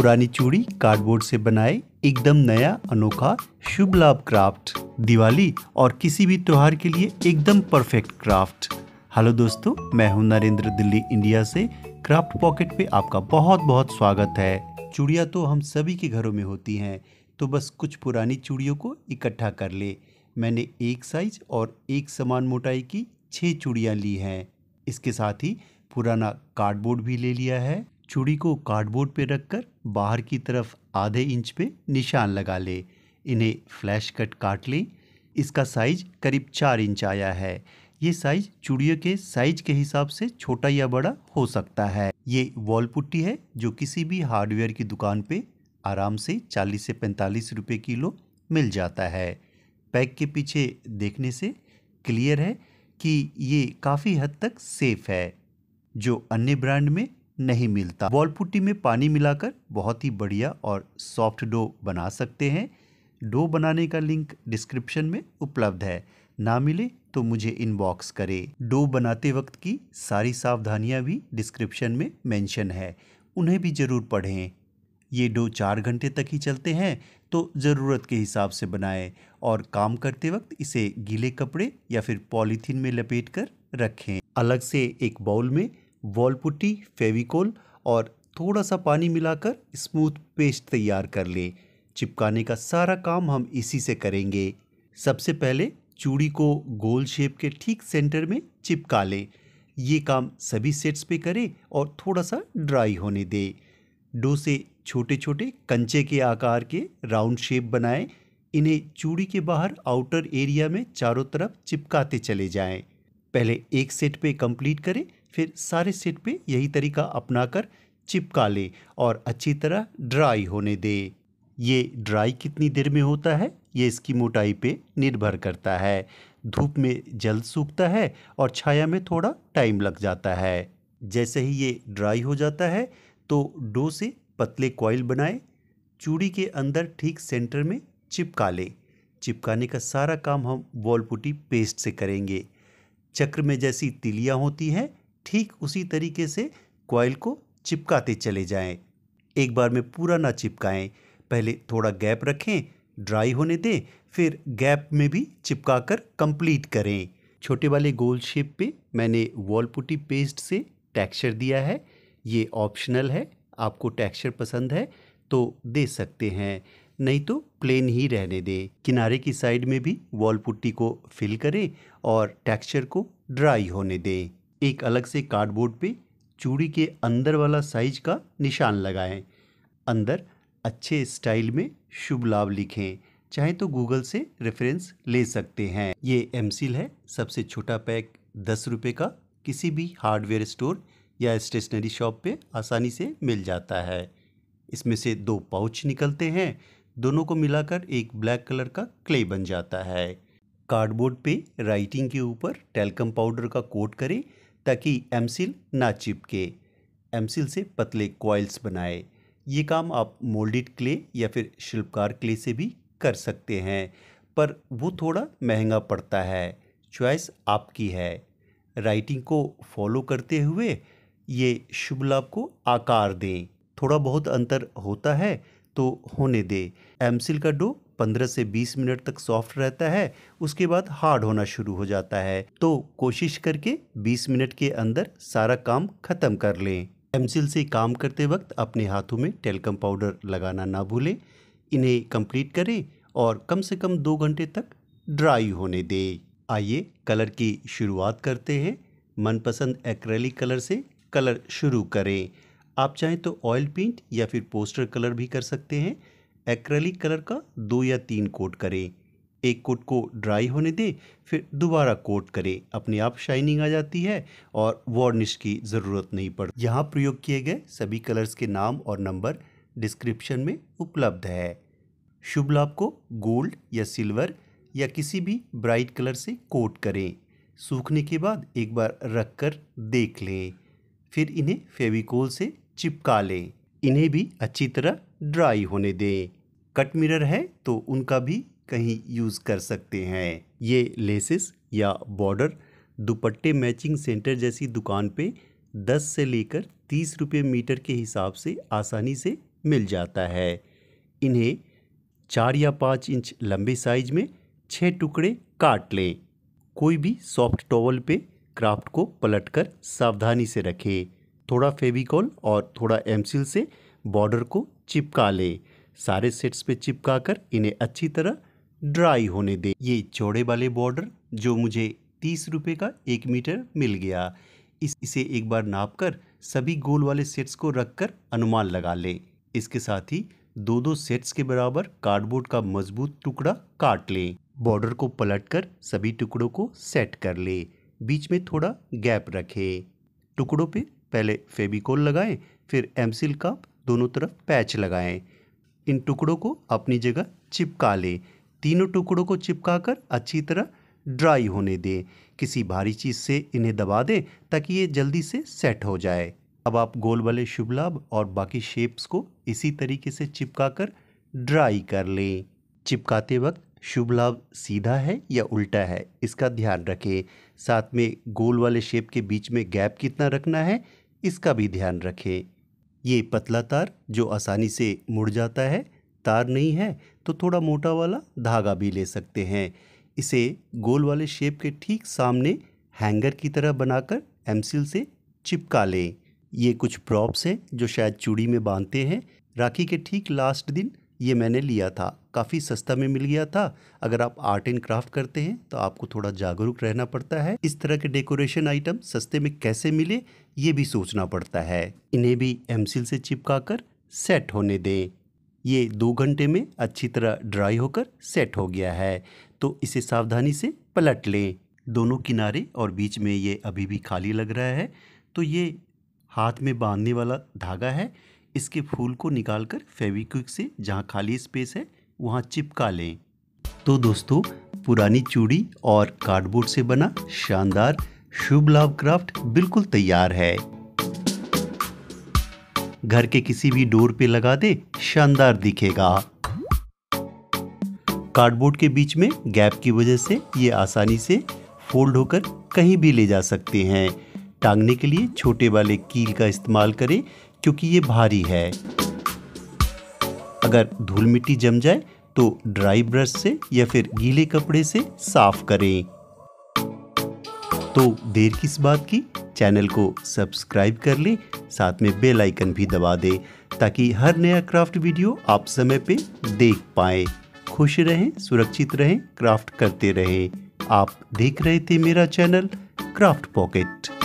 पुरानी चूड़ी कार्डबोर्ड से बनाए एकदम नया अनोखा शुभ लाभ क्राफ्ट दिवाली और किसी भी त्योहार के लिए एकदम परफेक्ट क्राफ्ट हेलो दोस्तों मैं हूं नरेंद्र दिल्ली इंडिया से क्राफ्ट पॉकेट पे आपका बहुत बहुत स्वागत है चूड़िया तो हम सभी के घरों में होती हैं तो बस कुछ पुरानी चूड़ियों को इकट्ठा कर ले मैंने एक साइज और एक समान मोटाई की छः चूड़ियाँ ली हैं इसके साथ ही पुराना कार्डबोर्ड भी ले लिया है चूड़ी को कार्डबोर्ड पर रखकर बाहर की तरफ आधे इंच पे निशान लगा ले इन्हें फ्लैश कट काट लें इसका साइज करीब चार इंच आया है ये साइज चूड़ियों के साइज के हिसाब से छोटा या बड़ा हो सकता है ये वॉल पुट्टी है जो किसी भी हार्डवेयर की दुकान पे आराम से 40 से 45 रुपए किलो मिल जाता है पैक के पीछे देखने से क्लियर है कि ये काफ़ी हद तक सेफ़ है जो अन्य ब्रांड में नहीं मिलता बॉल पुट्टी में पानी मिलाकर बहुत ही बढ़िया और सॉफ्ट डो बना सकते हैं डो बनाने का लिंक डिस्क्रिप्शन में उपलब्ध है ना मिले तो मुझे इनबॉक्स करें डो बनाते वक्त की सारी सावधानियां भी डिस्क्रिप्शन में मेंशन है उन्हें भी ज़रूर पढ़ें ये डो चार घंटे तक ही चलते हैं तो ज़रूरत के हिसाब से बनाएं और काम करते वक्त इसे गीले कपड़े या फिर पॉलीथीन में लपेट कर रखें अलग से एक बाउल में वॉलपुटी फेविकोल और थोड़ा सा पानी मिलाकर स्मूथ पेस्ट तैयार कर लें चिपकाने का सारा काम हम इसी से करेंगे सबसे पहले चूड़ी को गोल शेप के ठीक सेंटर में चिपका लें ये काम सभी सेट्स पे करें और थोड़ा सा ड्राई होने दें डो से छोटे छोटे कंचे के आकार के राउंड शेप बनाएं इन्हें चूड़ी के बाहर आउटर एरिया में चारों तरफ चिपकाते चले जाएं। पहले एक सेट पे कंप्लीट करें फिर सारे सेट पे यही तरीका अपनाकर चिपका ले और अच्छी तरह ड्राई होने दे ये ड्राई कितनी देर में होता है ये इसकी मोटाई पे निर्भर करता है धूप में जल्द सूखता है और छाया में थोड़ा टाइम लग जाता है जैसे ही ये ड्राई हो जाता है तो डो से पतले कॉइल बनाए चूड़ी के अंदर ठीक सेंटर में चिपका ले चिपकाने का सारा काम हम वॉलपुटी पेस्ट से करेंगे चक्र में जैसी तिलियाँ होती हैं ठीक उसी तरीके से कॉयल को चिपकाते चले जाएं। एक बार में पूरा ना चिपकाएं पहले थोड़ा गैप रखें ड्राई होने दें फिर गैप में भी चिपका कर कंप्लीट करें छोटे वाले गोल शेप पे मैंने वॉल पुटी पेस्ट से टेक्सचर दिया है ये ऑप्शनल है आपको टेक्सचर पसंद है तो दे सकते हैं नहीं तो प्लेन ही रहने दें किनारे की साइड में भी वॉल पुट्टी को फिल करें और टेक्सचर को ड्राई होने दें एक अलग से कार्डबोर्ड पे चूड़ी के अंदर वाला साइज का निशान लगाएं अंदर अच्छे स्टाइल में शुभ लाभ लिखें चाहे तो गूगल से रेफरेंस ले सकते हैं ये एम है सबसे छोटा पैक दस रुपये का किसी भी हार्डवेयर स्टोर या स्टेशनरी शॉप पे आसानी से मिल जाता है इसमें से दो पाउच निकलते हैं दोनों को मिलाकर एक ब्लैक कलर का क्ले बन जाता है कार्डबोर्ड पे राइटिंग के ऊपर टेलकम पाउडर का कोट करें ताकि एमसिल ना चिपके एमसिल से पतले कॉइल्स बनाए ये काम आप मोल्डेड क्ले या फिर शिल्पकार क्ले से भी कर सकते हैं पर वो थोड़ा महंगा पड़ता है चॉइस आपकी है राइटिंग को फॉलो करते हुए ये शुभ लाभ को आकार दें थोड़ा बहुत अंतर होता है तो होने दे एमसिल का डो 15 से 20 मिनट तक सॉफ्ट रहता है उसके बाद हार्ड होना शुरू हो जाता है तो कोशिश करके 20 मिनट के अंदर सारा काम ख़त्म कर लें एमसिल से काम करते वक्त अपने हाथों में टेलकम पाउडर लगाना ना भूलें इन्हें कंप्लीट करें और कम से कम दो घंटे तक ड्राई होने दें आइए कलर की शुरुआत करते हैं मनपसंद एक्रेलिक कलर से कलर शुरू करें आप चाहें तो ऑयल पेंट या फिर पोस्टर कलर भी कर सकते हैं एक्रेलिक कलर का दो या तीन कोट करें एक कोट को ड्राई होने दें फिर दोबारा कोट करें अपने आप शाइनिंग आ जाती है और वार्निश की ज़रूरत नहीं पड़ती यहाँ प्रयोग किए गए सभी कलर्स के नाम और नंबर डिस्क्रिप्शन में उपलब्ध है शुभ लाभ को गोल्ड या सिल्वर या किसी भी ब्राइट कलर से कोट करें सूखने के बाद एक बार रख कर देख लें फिर इन्हें फेविकोल से चिपका लें इन्हें भी अच्छी तरह ड्राई होने दें कट मिरर है तो उनका भी कहीं यूज़ कर सकते हैं ये लेसेस या बॉर्डर दुपट्टे मैचिंग सेंटर जैसी दुकान पे 10 से लेकर 30 रुपये मीटर के हिसाब से आसानी से मिल जाता है इन्हें चार या पाँच इंच लंबे साइज में छः टुकड़े काट लें कोई भी सॉफ्ट टॉवल पे क्राफ्ट को पलटकर सावधानी से रखें थोड़ा फेविकॉल और थोड़ा एमसिल से बॉर्डर को चिपका लें सारे सेट्स पे चिपका कर इन्हें अच्छी तरह ड्राई होने दें ये चौड़े वाले बॉर्डर जो मुझे तीस रुपये का एक मीटर मिल गया इस इसे एक बार नाप कर सभी गोल वाले सेट्स को रख कर अनुमान लगा लें इसके साथ ही दो दो सेट्स के बराबर कार्डबोर्ड का मजबूत टुकड़ा काट लें बॉर्डर को पलटकर सभी टुकड़ों को सेट कर लें बीच में थोड़ा गैप रखें टुकड़ों पे पहले फेविकोल लगाएं फिर एमसिल का दोनों तरफ पैच लगाएं इन टुकड़ों को अपनी जगह चिपका लें तीनों टुकड़ों को चिपकाकर अच्छी तरह ड्राई होने दें किसी भारी चीज़ से इन्हें दबा दें ताकि ये जल्दी से सेट हो जाए अब आप गोल वाले शुभ लाभ और बाकी शेप्स को इसी तरीके से चिपकाकर ड्राई कर लें चिपकाते वक्त शुभ लाभ सीधा है या उल्टा है इसका ध्यान रखें साथ में गोल वाले शेप के बीच में गैप कितना रखना है इसका भी ध्यान रखें ये पतला तार जो आसानी से मुड़ जाता है तार नहीं है तो थोड़ा मोटा वाला धागा भी ले सकते हैं इसे गोल वाले शेप के ठीक सामने हैंगर की तरह बनाकर एमसिल से चिपका लें ये कुछ प्रॉप्स हैं जो शायद चूड़ी में बांधते हैं राखी के ठीक लास्ट दिन ये मैंने लिया था काफ़ी सस्ता में मिल गया था अगर आप आर्ट एंड क्राफ्ट करते हैं तो आपको थोड़ा जागरूक रहना पड़ता है इस तरह के डेकोरेशन आइटम सस्ते में कैसे मिले ये भी सोचना पड़ता है इन्हें भी एमसिल से चिपका कर सेट होने दें ये दो घंटे में अच्छी तरह ड्राई होकर सेट हो गया है तो इसे सावधानी से पलट लें दोनों किनारे और बीच में ये अभी भी खाली लग रहा है तो ये हाथ में बांधने वाला धागा है इसके फूल को निकालकर फेविक्विक से जहाँ खाली स्पेस है वहाँ चिपका लें तो दोस्तों पुरानी चूड़ी और कार्डबोर्ड से बना शानदार शुभ लाभ क्राफ्ट बिल्कुल तैयार है घर के किसी भी डोर पे लगा दे शानदार दिखेगा कार्डबोर्ड के बीच में गैप की वजह से ये आसानी से फोल्ड होकर कहीं भी ले जा सकते हैं टांगने के लिए छोटे वाले कील का इस्तेमाल करें क्योंकि ये भारी है अगर धूल मिट्टी जम जाए तो ड्राई ब्रश से या फिर गीले कपड़े से साफ करें तो देर किस बात की चैनल को सब्सक्राइब कर लें साथ में बेल आइकन भी दबा दें ताकि हर नया क्राफ्ट वीडियो आप समय पे देख पाए खुश रहें सुरक्षित रहें क्राफ्ट करते रहें आप देख रहे थे मेरा चैनल क्राफ्ट पॉकेट